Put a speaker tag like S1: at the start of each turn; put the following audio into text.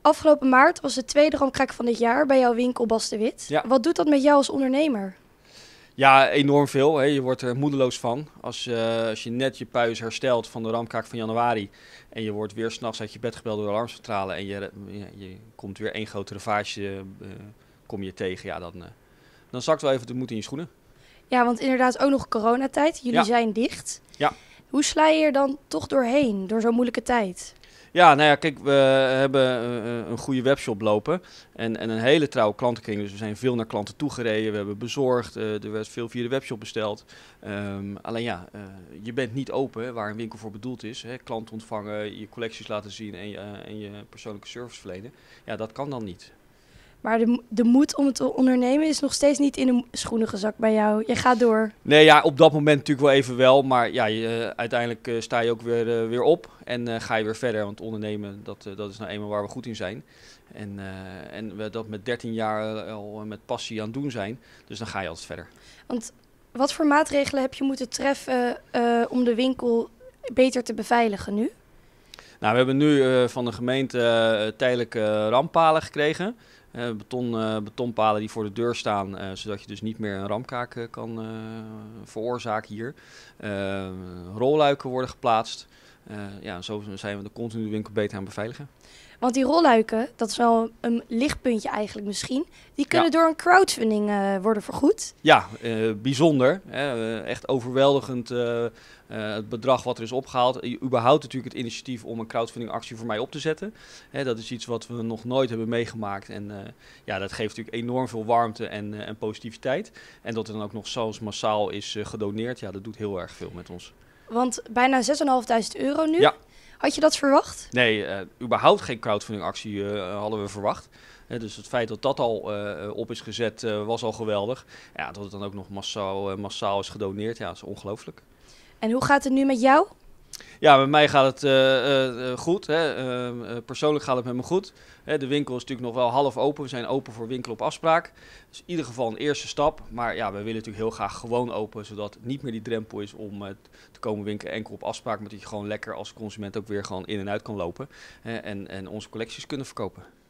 S1: Afgelopen maart was de tweede ramkraak van dit jaar bij jouw winkel Bas de Wit. Wat doet dat met jou als ondernemer?
S2: Ja, enorm veel. Hè. Je wordt er moedeloos van. Als, eh, als je net je puis herstelt van de ramkraak van januari. en je wordt weer s'nachts uit je bed gebeld door de alarmcentrale. en je, je komt weer één grote ravage eh, kom je tegen. Ja, dan, uh, dan zakt wel even de moed in je schoenen.
S1: Ja, want inderdaad ook nog coronatijd. Jullie zijn dicht. Ja. Hoe sla je er dan toch doorheen, door zo'n moeilijke tijd?
S2: Ja, nou ja, kijk, we eh, hebben eh, eh, een goede webshop lopen en, en een hele trouwe klantenkring. Dus we zijn veel naar klanten toegereden, we hebben bezorgd, er werd veel via de webshop besteld. Ehm, alleen ja, je bent niet open waar een winkel voor bedoeld is. Hè? Klanten ontvangen, je collecties laten zien en en je persoonlijke service verlenen. Ja, dat kan dan niet.
S1: Maar de, de moed om het te ondernemen is nog steeds niet in de schoenen gezakt bij jou. Je gaat door.
S2: Nee, ja, op dat moment natuurlijk wel even wel. Maar ja, je, eh, uiteindelijk eh, sta je ook weer, eh, weer op en ga je weer verder. Want ondernemen, dat, dat is nou eenmaal waar we goed in zijn. En, en we dat met 13 jaar al met passie aan het doen zijn. Dus dan ga je altijd verder.
S1: Want wat voor maatregelen heb je moeten treffen om de winkel beter te beveiligen nu?
S2: Nou, we hebben nu van de gemeente tijdelijke ramppalen gekregen. Eh, beton, eh, betonpalen die voor de deur staan, eh, zodat je dus niet meer een ramkaak kan veroorzaken hier. rolluiken worden geplaatst. Eh, ja, zo zijn we de continue winkel beter aan beveiligen.
S1: Want die rolluiken, dat is wel een lichtpuntje eigenlijk misschien. Die kunnen door een crowdfunding eh, worden vergoed.
S2: Ja, eh, bijzonder. Hè. echt overweldigend het bedrag wat er is opgehaald. überhaupt natuurlijk het initiatief om een crowdfundingactie voor mij op te zetten. Hè, dat is iets wat we nog nooit hebben meegemaakt. En ja, dat geeft natuurlijk enorm veel warmte en, en, positiviteit. En dat er dan ook nog zelfs massaal is gedoneerd, ja, dat doet heel erg veel met ons.
S1: Want bijna 6.500 euro nu. Ja. Had je dat verwacht?
S2: Nee, uh, überhaupt geen crowdfundingactie uh, hadden we verwacht. dus het feit dat dat al eh, op is gezet was al geweldig. Ja, dat het dan ook nog massaal, massaal is gedoneerd, ja, dat is ongelooflijk.
S1: En hoe gaat het nu met jou?
S2: Ja, bij mij gaat het eh, eh, eh, goed. Hè. Ehm, persoonlijk gaat het met me goed. Hè, de winkel is natuurlijk nog wel half open. We zijn open voor winkel op afspraak. Dus in ieder geval een eerste stap. Maar ja, we willen natuurlijk heel graag gewoon open, zodat niet meer die drempel is om te komen winkelen enkel op afspraak. Maar dat je gewoon lekker als consument ook weer gewoon in en uit kan lopen. Hè, en, en onze collecties kunnen verkopen.